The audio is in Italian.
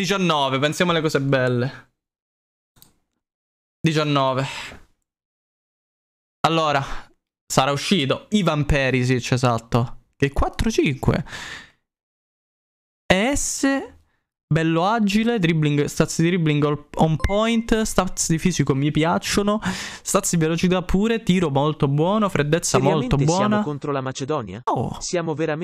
19, pensiamo alle cose belle. 19. Allora, sarà uscito Ivan Perisic, esatto, che 4-5. ES, bello agile, dribbling, stats di dribbling on point, stats di fisico mi piacciono, stats di velocità pure, tiro molto buono, freddezza molto buona. Siamo contro la Macedonia? Oh. Siamo veramente...